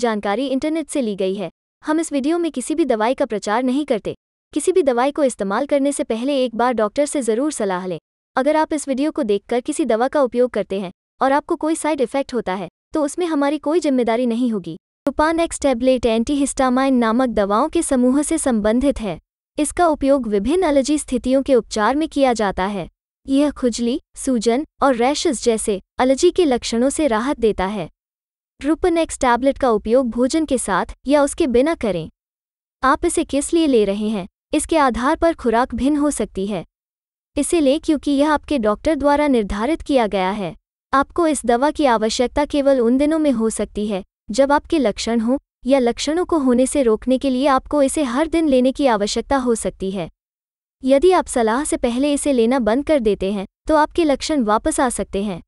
जानकारी इंटरनेट से ली गई है हम इस वीडियो में किसी भी दवाई का प्रचार नहीं करते किसी भी दवाई को इस्तेमाल करने से पहले एक बार डॉक्टर से ज़रूर सलाह लें अगर आप इस वीडियो को देखकर किसी दवा का उपयोग करते हैं और आपको कोई साइड इफेक्ट होता है तो उसमें हमारी कोई जिम्मेदारी नहीं होगी रुपान एक्स टैबलेट एंटीहिस्टामाइन नामक दवाओं के समूह से संबंधित है इसका उपयोग विभिन्न एलर्जी स्थितियों के उपचार में किया जाता है यह खुजली सूजन और रैशेस जैसे एलर्जी के लक्षणों से राहत देता है रूपनेक्स टैबलेट का उपयोग भोजन के साथ या उसके बिना करें आप इसे किस लिए ले रहे हैं इसके आधार पर खुराक भिन्न हो सकती है इसे लें क्योंकि यह आपके डॉक्टर द्वारा निर्धारित किया गया है आपको इस दवा की आवश्यकता केवल उन दिनों में हो सकती है जब आपके लक्षण हों या लक्षणों को होने से रोकने के लिए आपको इसे हर दिन लेने की आवश्यकता हो सकती है यदि आप सलाह से पहले इसे लेना बंद कर देते हैं तो आपके लक्षण वापस आ सकते हैं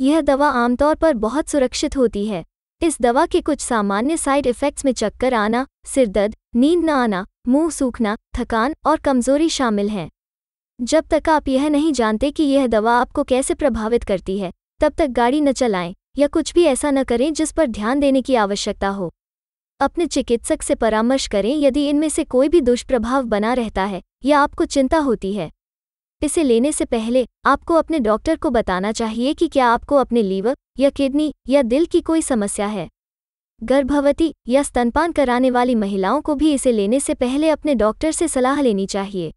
यह दवा आमतौर पर बहुत सुरक्षित होती है इस दवा के कुछ सामान्य साइड इफ़ेक्ट्स में चक्कर आना सिरदर्द नींद न आना मुंह सूखना थकान और कमजोरी शामिल हैं जब तक आप यह नहीं जानते कि यह दवा आपको कैसे प्रभावित करती है तब तक गाड़ी न चलाएं या कुछ भी ऐसा न करें जिस पर ध्यान देने की आवश्यकता हो अपने चिकित्सक से परामर्श करें यदि इनमें से कोई भी दुष्प्रभाव बना रहता है या आपको चिंता होती है इसे लेने से पहले आपको अपने डॉक्टर को बताना चाहिए कि क्या आपको अपने लीवर या किडनी या दिल की कोई समस्या है गर्भवती या स्तनपान कराने वाली महिलाओं को भी इसे लेने से पहले अपने डॉक्टर से सलाह लेनी चाहिए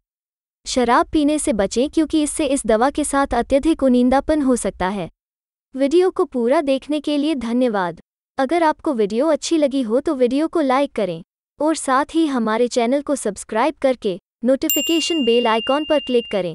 शराब पीने से बचें क्योंकि इससे इस दवा के साथ अत्यधिक उनिंदापन हो सकता है वीडियो को पूरा देखने के लिए धन्यवाद अगर आपको वीडियो अच्छी लगी हो तो वीडियो को लाइक करें और साथ ही हमारे चैनल को सब्सक्राइब करके नोटिफिकेशन बेल आइकॉन पर क्लिक करें